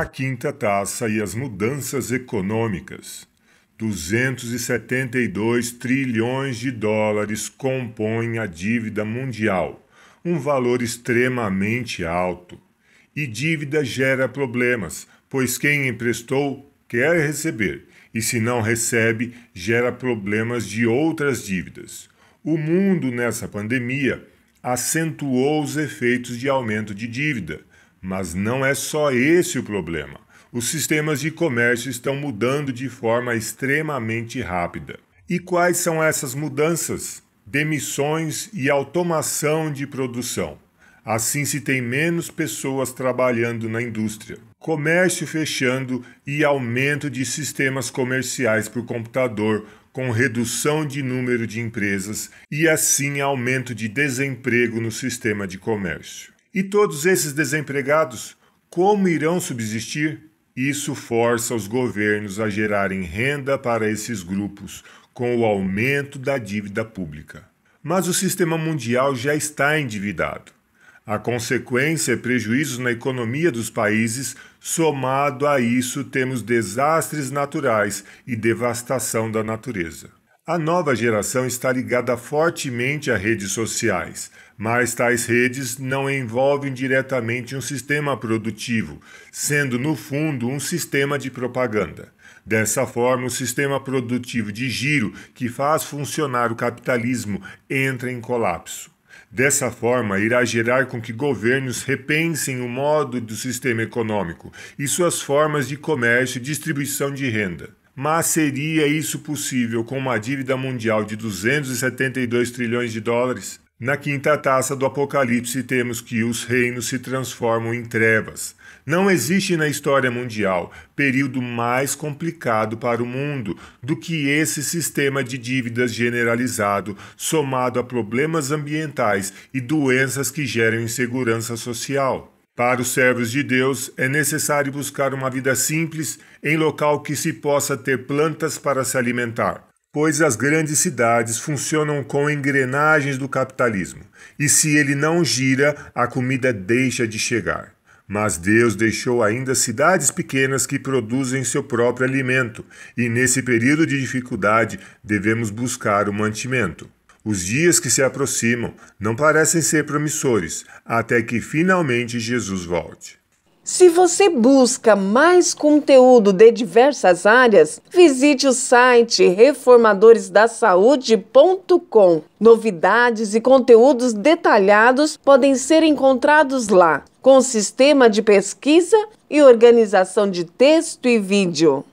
a quinta taça e as mudanças econômicas. 272 trilhões de dólares compõem a dívida mundial, um valor extremamente alto. E dívida gera problemas, pois quem emprestou quer receber, e se não recebe, gera problemas de outras dívidas. O mundo nessa pandemia acentuou os efeitos de aumento de dívida mas não é só esse o problema. Os sistemas de comércio estão mudando de forma extremamente rápida. E quais são essas mudanças? Demissões e automação de produção. Assim se tem menos pessoas trabalhando na indústria. Comércio fechando e aumento de sistemas comerciais por computador, com redução de número de empresas e assim aumento de desemprego no sistema de comércio. E todos esses desempregados, como irão subsistir? Isso força os governos a gerarem renda para esses grupos com o aumento da dívida pública. Mas o sistema mundial já está endividado. A consequência é prejuízos na economia dos países, somado a isso, temos desastres naturais e devastação da natureza. A nova geração está ligada fortemente a redes sociais, mas tais redes não envolvem diretamente um sistema produtivo, sendo no fundo um sistema de propaganda. Dessa forma, o sistema produtivo de giro que faz funcionar o capitalismo entra em colapso. Dessa forma, irá gerar com que governos repensem o modo do sistema econômico e suas formas de comércio e distribuição de renda mas seria isso possível com uma dívida mundial de 272 trilhões de dólares? Na quinta taça do Apocalipse temos que os reinos se transformam em trevas. Não existe na história mundial período mais complicado para o mundo do que esse sistema de dívidas generalizado, somado a problemas ambientais e doenças que geram insegurança social. Para os servos de Deus, é necessário buscar uma vida simples em local que se possa ter plantas para se alimentar, pois as grandes cidades funcionam com engrenagens do capitalismo, e se ele não gira, a comida deixa de chegar. Mas Deus deixou ainda cidades pequenas que produzem seu próprio alimento, e nesse período de dificuldade devemos buscar o mantimento. Os dias que se aproximam não parecem ser promissores até que finalmente Jesus volte. Se você busca mais conteúdo de diversas áreas, visite o site reformadoresdasaude.com. Novidades e conteúdos detalhados podem ser encontrados lá, com sistema de pesquisa e organização de texto e vídeo.